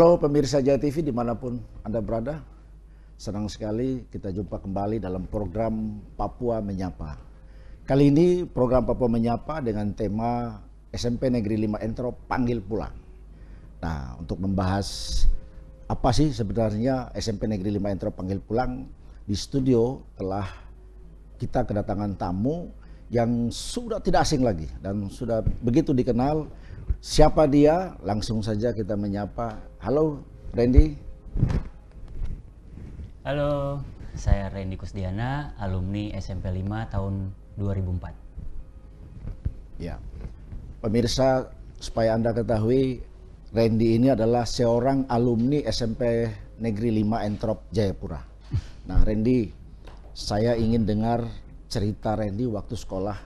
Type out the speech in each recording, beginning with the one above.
Halo pemirsa Jaya TV dimanapun Anda berada. Senang sekali kita jumpa kembali dalam program Papua Menyapa. Kali ini program Papua Menyapa dengan tema SMP Negeri 5 Entro Panggil Pulang. Nah untuk membahas apa sih sebenarnya SMP Negeri 5 Entro Panggil Pulang di studio telah kita kedatangan tamu yang sudah tidak asing lagi dan sudah begitu dikenal Siapa dia? Langsung saja kita menyapa Halo Randy. Halo, saya Randy Kusdiana, alumni SMP 5 tahun 2004. Ya. Pemirsa, supaya Anda ketahui, Randy ini adalah seorang alumni SMP Negeri 5 Entrop Jayapura. Nah, Randy, saya ingin dengar cerita Randy waktu sekolah.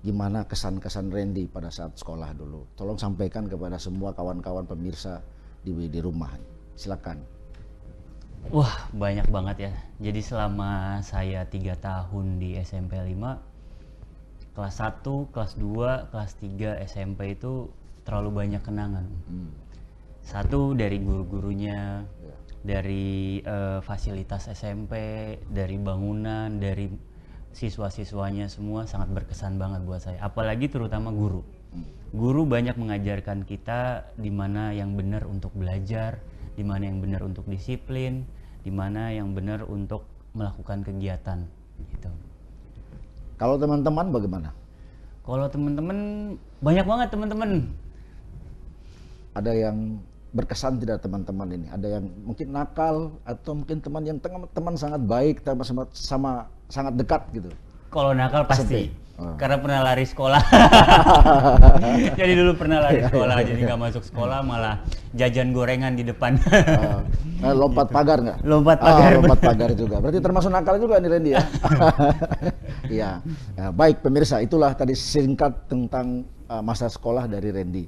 Gimana kesan-kesan Randy pada saat sekolah dulu? Tolong sampaikan kepada semua kawan-kawan pemirsa di, di rumah? Silakan. Wah banyak banget ya. Jadi selama saya tiga tahun di SMP 5, kelas 1, kelas 2, kelas 3 SMP itu terlalu banyak kenangan. Hmm. Satu dari guru-gurunya, ya. dari uh, fasilitas SMP, dari bangunan, dari siswa-siswanya semua sangat berkesan banget buat saya. Apalagi terutama guru. Hmm Guru banyak mengajarkan kita di mana yang benar untuk belajar, di mana yang benar untuk disiplin, di mana yang benar untuk melakukan kegiatan gitu. Kalau teman-teman bagaimana? Kalau teman-teman banyak banget teman-teman. Ada yang berkesan tidak teman-teman ini? Ada yang mungkin nakal atau mungkin teman yang teman, teman sangat baik, teman sama, sama sangat dekat gitu. Kalau nakal pasti. Sampai. Ah. Karena pernah lari sekolah. jadi dulu pernah lari iya, iya, sekolah, iya, jadi nggak masuk sekolah malah jajan gorengan di depan. Ah. nah, lompat gitu. pagar nggak? Lompat ah, pagar. Ah, lompat pagar juga. Berarti termasuk nakal juga nih Randy ya. Iya. ya, baik pemirsa, itulah tadi singkat tentang uh, masa sekolah dari Randy.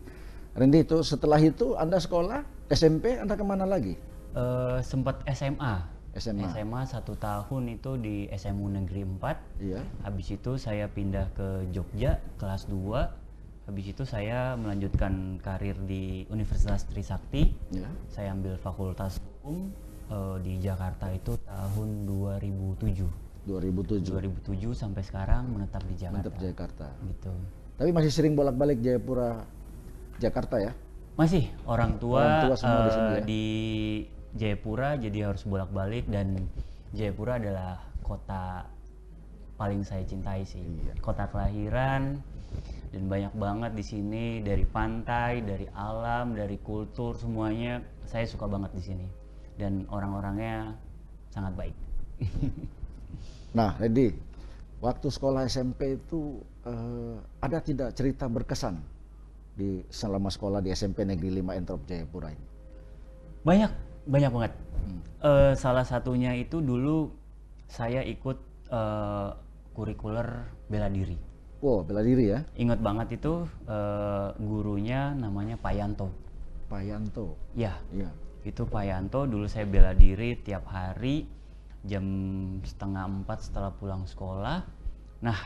Randy itu setelah itu Anda sekolah SMP Anda kemana lagi? Uh, eh, sempat SMA. SMA. SMA satu tahun itu di SMU Negeri 4. Iya. Habis itu saya pindah ke Jogja kelas 2. Habis itu saya melanjutkan karir di Universitas Trisakti. Iya. Saya ambil Fakultas Hukum uh, di Jakarta itu tahun 2007. 2007. 2007 sampai sekarang menetap di Jakarta. Menetap Jakarta. Gitu. Tapi masih sering bolak-balik Jayapura Jakarta ya? Masih orang tua, orang tua semua uh, di, sini, eh, ya? di Jayapura jadi harus bolak-balik dan Jayapura adalah kota paling saya cintai sih. Iya. Kota kelahiran dan banyak banget di sini dari pantai, dari alam, dari kultur semuanya saya suka banget di sini dan orang-orangnya sangat baik. nah, Reddy, waktu sekolah SMP itu uh, ada tidak cerita berkesan di selama sekolah di SMP Negeri 5 Entrop Jayapura ini? Banyak banyak banget hmm. uh, salah satunya itu dulu saya ikut uh, kurikuler bela diri wow bela diri ya ingat banget itu uh, gurunya namanya Pak Yanto Pak Yanto ya ya. itu Pak Yanto dulu saya bela diri tiap hari jam setengah empat setelah pulang sekolah nah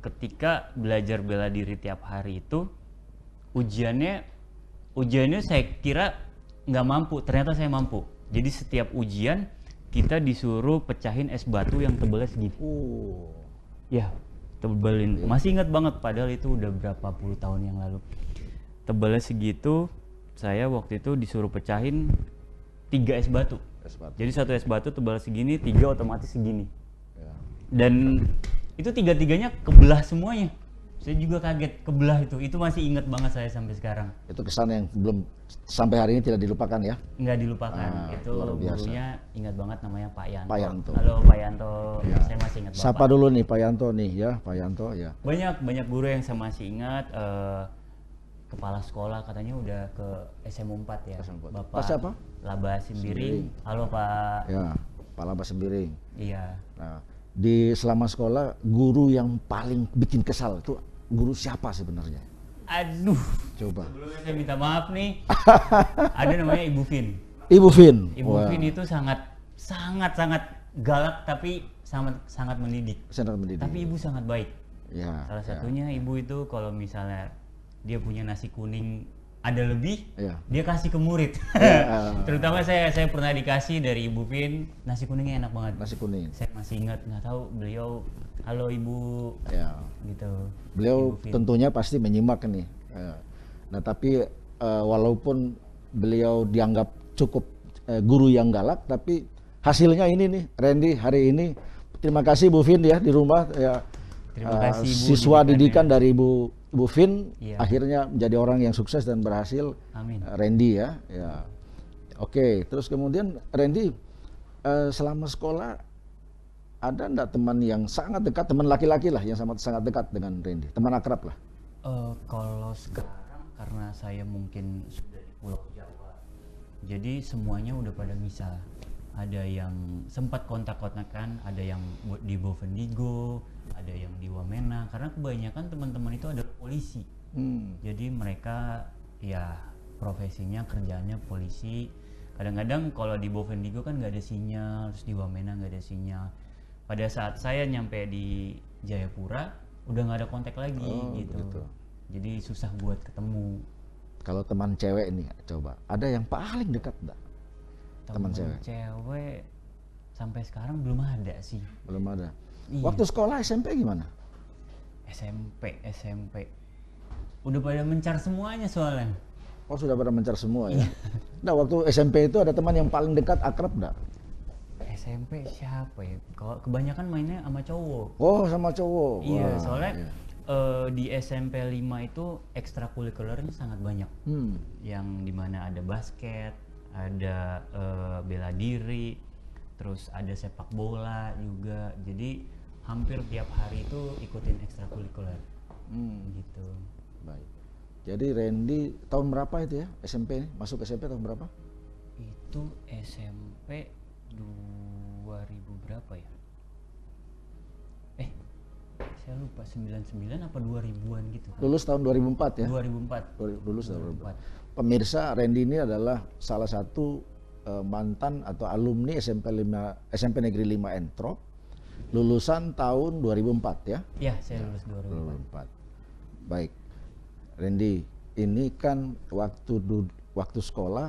ketika belajar bela diri tiap hari itu ujiannya ujiannya saya kira nggak mampu ternyata saya mampu jadi setiap ujian kita disuruh pecahin es batu yang tebalnya segini uh. ya tebalin iya. masih ingat banget padahal itu udah berapa puluh tahun yang lalu tebalnya segitu saya waktu itu disuruh pecahin tiga es batu, es batu. jadi satu es batu tebal segini tiga otomatis segini ya. dan itu tiga tiganya kebelah semuanya saya juga kaget kebelah itu. Itu masih ingat banget saya sampai sekarang. Itu kesan yang belum sampai hari ini tidak dilupakan ya? Nggak dilupakan. Ah, itu luar biasa. gurunya ingat banget namanya Pak Yanto. Pak Yanto. Halo Pak Yanto, ya. saya masih ingat. Siapa Sapa dulu nih Pak Yanto nih ya, Pak Yanto ya. Banyak banyak guru yang saya masih ingat. Uh, kepala sekolah katanya udah ke SMA 4 ya. SM4. Bapak siapa? Laba Simbiring. Simbiring. Halo Pak. Ya, Pak Laba Simbiring. Iya. Nah, di selama sekolah guru yang paling bikin kesal itu guru siapa sebenarnya? Aduh. Coba. Sebelumnya saya minta maaf nih. ada namanya Ibu Vin. Ibu Vin. Ibu wow. Vin itu sangat sangat sangat galak tapi sangat sangat mendidik. Sangat mendidik. Tapi ibu sangat baik. Ya. Salah ya. satunya ibu itu kalau misalnya dia punya nasi kuning ada lebih yeah. dia kasih ke murid yeah. terutama saya saya pernah dikasih dari ibu Vin nasi kuningnya enak banget nasi kuning saya masih ingat nggak tahu beliau halo ibu yeah. gitu beliau tentunya pasti menyimak nih iya. nah tapi eh, walaupun beliau dianggap cukup eh, guru yang galak tapi hasilnya ini nih Randy hari ini terima kasih Bu Vin ya di rumah ya terima kasih, eh, Bu, siswa didikan ya. dari Ibu Bu Vin ya. akhirnya menjadi orang yang sukses dan berhasil. Amin. Eh, Randy ya. ya. Oke, terus kemudian Randy eh, selama sekolah ada enggak teman yang sangat dekat, teman laki-laki lah yang sangat sangat dekat dengan Randy, teman akrab lah? Uh, kalau sekarang karena saya mungkin sudah di Pulau Jawa, jadi semuanya udah pada misal. Ada yang sempat kontak-kontakan, ada yang di Bovendigo, ada yang di Wamena, karena kebanyakan teman-teman itu ada polisi hmm. jadi mereka ya profesinya kerjanya polisi kadang-kadang kalau di Bovendigo kan nggak ada sinyal terus di Wamena nggak ada sinyal pada saat saya nyampe di Jayapura udah nggak ada kontak lagi oh, gitu begitu. jadi susah buat ketemu kalau teman cewek ini coba ada yang paling dekat enggak teman, teman cewek cewek sampai sekarang belum ada sih belum ada iya. waktu sekolah SMP gimana SMP SMP udah pada mencar semuanya soalnya oh sudah pada mencar semua ya iya. nah waktu SMP itu ada teman yang paling dekat akrab enggak SMP siapa ya kalau kebanyakan mainnya sama cowok oh sama cowok iya soalnya iya. Uh, di SMP 5 itu ekstrakurikulernya sangat banyak hmm. yang dimana ada basket ada uh, bela diri terus ada sepak bola juga jadi hampir tiap hari itu ikutin ekstrakurikuler hmm. gitu baik jadi Randy tahun berapa itu ya SMP nih? masuk SMP tahun berapa itu SMP 2000 berapa ya eh saya lupa 99 apa 2000-an gitu kan? lulus tahun 2004 ya 2004 lulus tahun 2004 pemirsa Randy ini adalah salah satu eh, mantan atau alumni SMP 5 SMP Negeri 5 Entrop lulusan tahun 2004 ya? Iya, saya lulus 2004. 2004. Baik. Randy, ini kan waktu waktu sekolah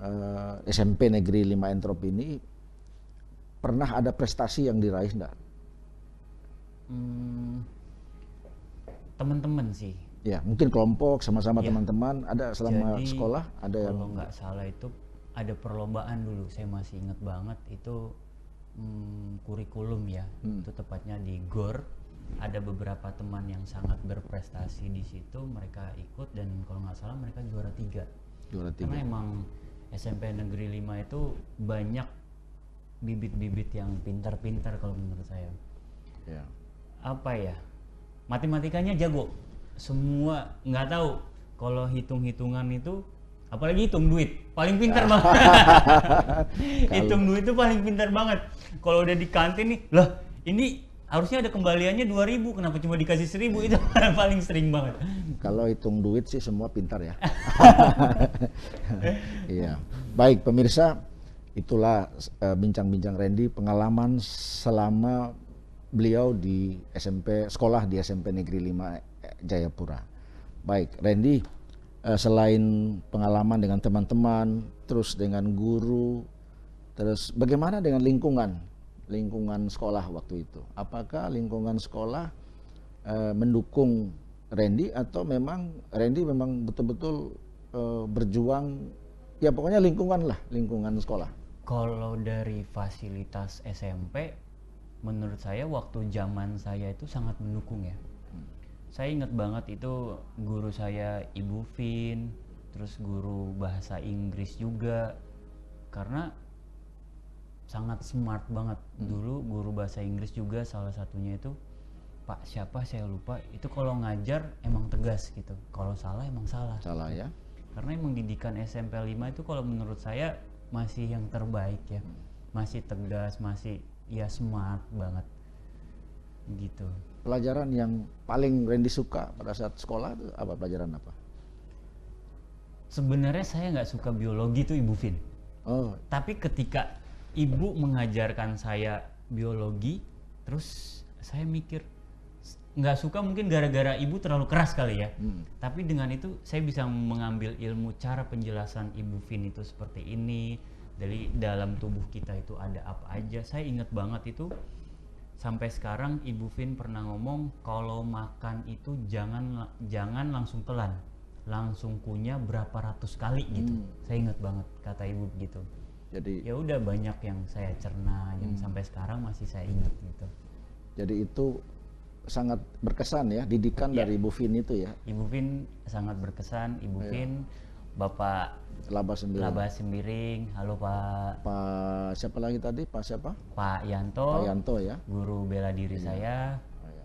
uh, eh, SMP Negeri 5 Entrop ini pernah ada prestasi yang diraih enggak? Hmm, teman-teman sih. Ya, mungkin kelompok sama-sama ya. teman-teman ada selama Jadi, sekolah ada yang kalau nggak salah itu ada perlombaan dulu saya masih ingat banget itu hmm, kurikulum ya hmm. itu tepatnya di GOR ada beberapa teman yang sangat berprestasi di situ mereka ikut dan kalau nggak salah mereka juara tiga juara tiga karena emang SMP Negeri 5 itu banyak bibit-bibit yang pintar-pintar kalau menurut saya yeah. apa ya matematikanya jago semua nggak tahu kalau hitung-hitungan itu apalagi hitung duit paling pintar banget ya. hitung duit itu paling pintar banget kalau udah di kantin nih loh ini harusnya ada kembaliannya 2000 kenapa cuma dikasih 1000 itu paling sering banget kalau hitung duit sih semua pintar ya iya baik pemirsa itulah eh, bincang-bincang uh, Randy pengalaman selama beliau di SMP sekolah di SMP Negeri 5 eh, Jayapura baik Randy Eh, selain pengalaman dengan teman-teman, terus dengan guru, terus bagaimana dengan lingkungan, lingkungan sekolah waktu itu? Apakah lingkungan sekolah eh, mendukung Randy atau memang Randy memang betul-betul eh, berjuang? Ya pokoknya lingkungan lah, lingkungan sekolah. Kalau dari fasilitas SMP, menurut saya waktu zaman saya itu sangat mendukung ya saya ingat banget itu guru saya Ibu Vin, terus guru bahasa Inggris juga karena sangat smart banget. Hmm. Dulu guru bahasa Inggris juga salah satunya itu Pak siapa saya lupa. Itu kalau ngajar emang tegas gitu. Kalau salah emang salah. Salah ya. Karena emang didikan SMP 5 itu kalau menurut saya masih yang terbaik ya. Hmm. Masih tegas, masih ya smart banget Gitu. Pelajaran yang paling Randy suka pada saat sekolah itu apa pelajaran apa? Sebenarnya saya nggak suka biologi tuh Ibu Vin. Oh. Tapi ketika Ibu mengajarkan saya biologi, terus saya mikir nggak suka mungkin gara-gara ibu terlalu keras kali ya. Hmm. Tapi dengan itu saya bisa mengambil ilmu cara penjelasan ibu Vin itu seperti ini. Dari dalam tubuh kita itu ada apa aja. Saya ingat banget itu sampai sekarang Ibu Vin pernah ngomong kalau makan itu jangan jangan langsung telan langsung kunyah berapa ratus kali gitu hmm. saya ingat banget kata Ibu gitu jadi ya udah banyak yang saya cerna hmm. yang sampai sekarang masih saya ingat gitu jadi itu sangat berkesan ya didikan ya. dari Ibu Vin itu ya Ibu Vin sangat berkesan Ibu ya. Vin Bapak Laba Sembiring. Laba Sembiring. Halo Pak. Pak siapa lagi tadi? Pak siapa? Pak Yanto. Pak Yanto ya. Guru bela diri iya. saya. Oh, ya.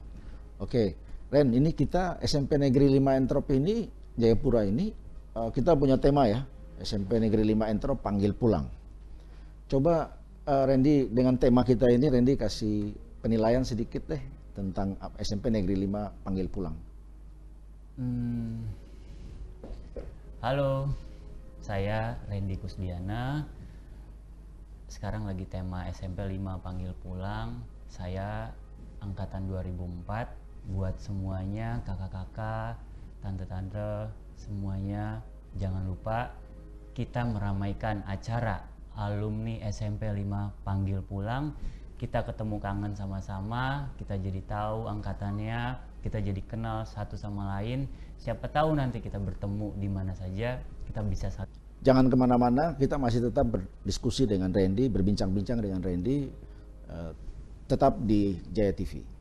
Oke, Ren, ini kita SMP Negeri 5 Entrop ini Jayapura ini uh, kita punya tema ya. SMP Negeri 5 Entrop panggil pulang. Coba uh, Randy dengan tema kita ini Randy kasih penilaian sedikit deh tentang eh, SMP Negeri 5 panggil pulang. Hmm Halo, saya Randy Kusdiana. Sekarang lagi tema SMP 5 Panggil Pulang. Saya angkatan 2004. Buat semuanya, kakak-kakak, tante-tante, semuanya jangan lupa kita meramaikan acara alumni SMP 5 Panggil Pulang. Kita ketemu kangen sama-sama, kita jadi tahu angkatannya, kita jadi kenal satu sama lain siapa tahu nanti kita bertemu di mana saja kita bisa satu jangan kemana-mana kita masih tetap berdiskusi dengan Randy berbincang-bincang dengan Randy eh, tetap di Jaya TV